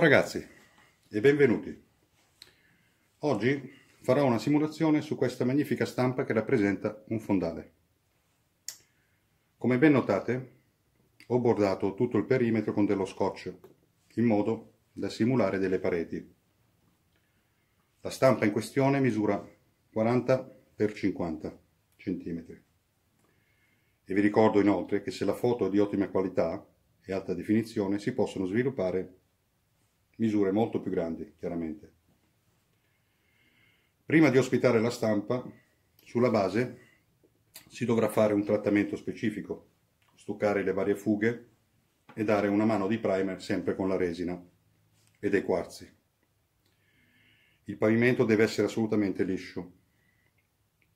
Ciao ragazzi e benvenuti. Oggi farò una simulazione su questa magnifica stampa che rappresenta un fondale. Come ben notate ho bordato tutto il perimetro con dello scotch in modo da simulare delle pareti. La stampa in questione misura 40 x 50 cm. E vi ricordo inoltre che se la foto è di ottima qualità e alta definizione si possono sviluppare misure molto più grandi, chiaramente. Prima di ospitare la stampa, sulla base si dovrà fare un trattamento specifico, stuccare le varie fughe e dare una mano di primer sempre con la resina e dei quarzi. Il pavimento deve essere assolutamente liscio,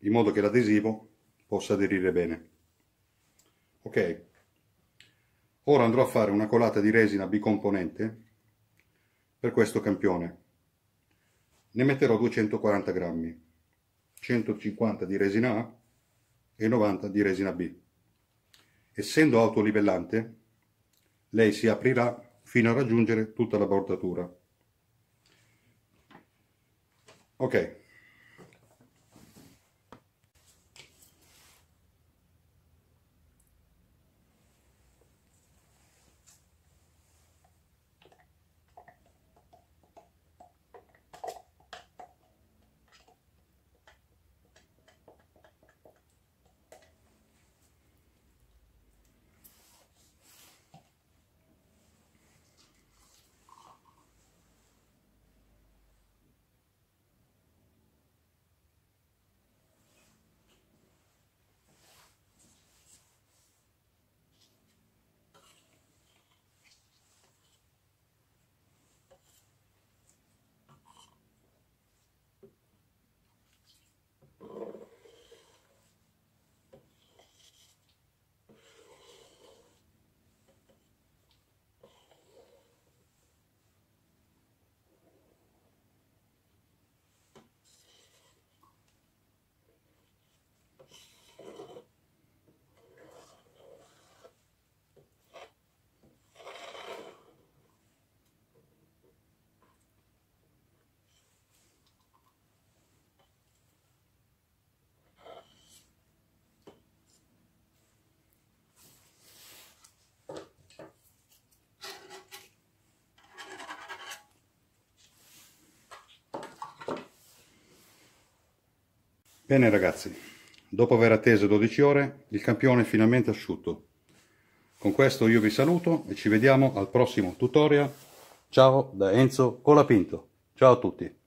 in modo che l'adesivo possa aderire bene. Ok, ora andrò a fare una colata di resina bicomponente per questo campione. Ne metterò 240 grammi, 150 di resina A e 90 di resina B. Essendo autolivellante, lei si aprirà fino a raggiungere tutta la bordatura. Ok. Bene ragazzi, dopo aver atteso 12 ore, il campione è finalmente asciutto. Con questo io vi saluto e ci vediamo al prossimo tutorial. Ciao da Enzo Colapinto. Ciao a tutti.